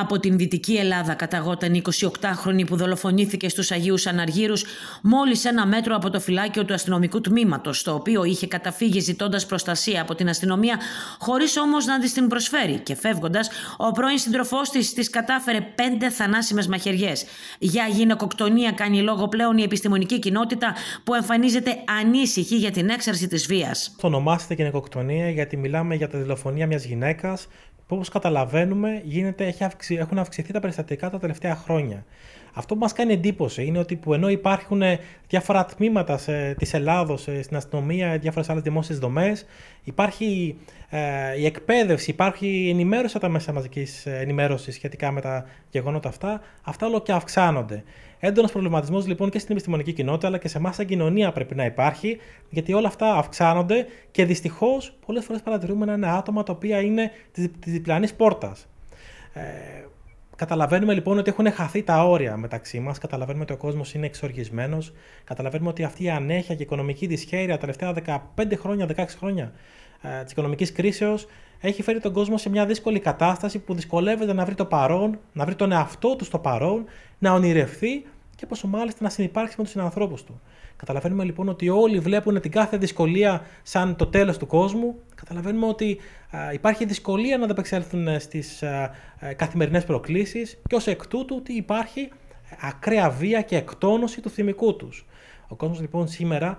Από την Δυτική Ελλάδα καταγόταν 28χρονη που δολοφονήθηκε στους Αγίους Αναργύρους μόλις ένα μέτρο από το φυλάκιο του αστυνομικού τμήματος, το οποίο είχε καταφύγει ζητώντας προστασία από την αστυνομία, χωρίς όμως να της την προσφέρει και φεύγοντας, ο πρώην συντροφός της της κατάφερε πέντε θανάσιμες μαχαιριές. Για γυναικοκτονία κάνει λόγο πλέον η επιστημονική κοινότητα που εμφανίζεται ανήσυχη για την έξαρση της βίας. Το ονομάζεται γυναικοκτονία γιατί μιλάμε για τη δολοφονία μιας γυναίκας που καταλαβαίνουμε γίνεται, έχει αυξηθεί έχουν αυξηθεί τα περιστατικά τα τελευταία χρόνια. Αυτό που μας κάνει εντύπωση είναι ότι που ενώ υπάρχουν ε, διάφορα τμήματα της Ελλάδος, ε, στην αστυνομία, διάφορες άλλες δημόσιες δομές, υπάρχει ε, η εκπαίδευση, υπάρχει η ενημέρωση από τα μέσα μαζικής ε, ενημέρωσης σχετικά με τα γεγονότα αυτά, αυτά όλο και αυξάνονται. Έντονος προβληματισμός λοιπόν και στην επιστημονική κοινότητα, αλλά και σε εμάς σαν κοινωνία πρέπει να υπάρχει, γιατί όλα αυτά αυξάνονται και δυστυχώς πολλές φορές παρατηρούμε να είναι άτομα τα οποία είναι της διπλανής πόρτας. Ε, καταλαβαίνουμε λοιπόν ότι έχουν χαθεί τα όρια μεταξύ μας. Καταλαβαίνουμε ότι ο κόσμος είναι εξοργισμένος. Καταλαβαίνουμε ότι αυτή η ανέχεια και η οικονομική δυσχέρεια τα τελευταία 15 χρόνια, 16 χρόνια ε, της οικονομικής κρίσεως έχει φέρει τον κόσμο σε μια δύσκολη κατάσταση που δυσκολεύεται να βρει το παρόν, να βρει τον εαυτό του στο παρόν, να ονειρευτεί και πόσο μάλιστα να συνεπάρξει με τους συνανθρώπους του. Καταλαβαίνουμε λοιπόν ότι όλοι βλέπουν την κάθε δυσκολία σαν το τέλος του κόσμου. Καταλαβαίνουμε ότι υπάρχει δυσκολία να ανταπεξέλθουν ε, στις ε, καθημερινές προκλήσεις και ως εκ τούτου ότι υπάρχει ε, ακραία βία και εκτόνωση του θυμικού τους. Ο κόσμος λοιπόν σήμερα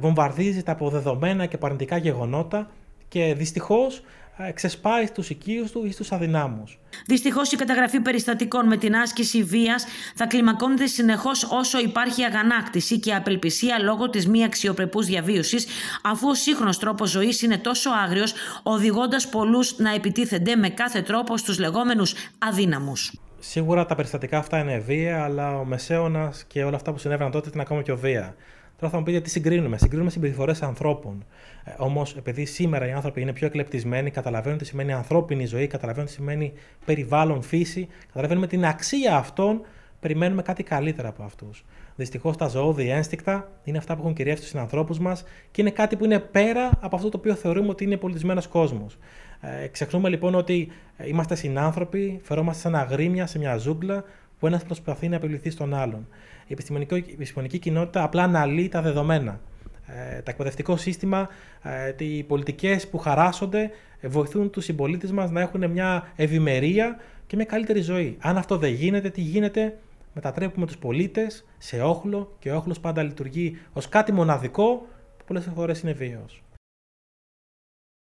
βομβαρδίζεται από τα και παρνητικά γεγονότα και δυστυχώς ξεσπάει στους οικείους του ή στους αδυνάμους. Δυστυχώς η καταγραφή περιστατικών με την άσκηση βίας θα κλιμακώνεται συνεχώς όσο υπάρχει αγανάκτηση και απελπισία λόγω της μη αξιοπρεπούς διαβίωσης αφού ο σύγχρονος τρόπος ζωής είναι τόσο άγριος οδηγώντας πολλούς να επιτίθενται με κάθε τρόπο στους λεγόμενους αδύναμους. Σίγουρα τα περιστατικά αυτά είναι βία, αλλά ο μεσαίωνας και όλα αυτά που συνέβαιναν τότε ήταν ακόμα πιο βία. Τώρα θα μου πείτε τι συγκρίνουμε. Συγκρίνουμε συμπεριφορές ανθρώπων. Ε, Όμως, επειδή σήμερα οι άνθρωποι είναι πιο εκλεπτισμένοι, καταλαβαίνουν τι σημαίνει ανθρώπινη ζωή, καταλαβαίνουν τι σημαίνει περιβάλλον, φύση, καταλαβαίνουμε την αξία αυτών, περιμένουμε κάτι καλύτερα από αυτούς. Δυστυχώς τα ζώδια ένστικτα είναι αυτά που έχουν κυριεύσει του ανθρώπους μας και είναι κάτι που είναι πέρα από αυτό το οποίο θεωρούμε ότι είναι πολιτισμένος κόσμος. Ε, ξεχνούμε λοιπόν ότι είμαστε συνάνθρωποι, φερόμαστε σαν αγρίμια σε μια ζούγκλα, που ένας προσπαθεί να επιβληθεί στον άλλον. Η επιστημονική, κοινότητα απλά αναλύει τα δεδομένα. Ε, τα εκπαιδευτικό σύστημα, ε, οι πολιτικές που χαράσσονται ε, βοηθούν τους συμπολίτες μας να έχουν μια ευημερία και μια καλύτερη ζωή. Αν αυτό δεν γίνεται, τι γίνεται, μετατρέπουμε τους πολίτες σε όχλο και ο όχλος πάντα λειτουργεί ως κάτι μοναδικό που πολλές φορές είναι βίαιος.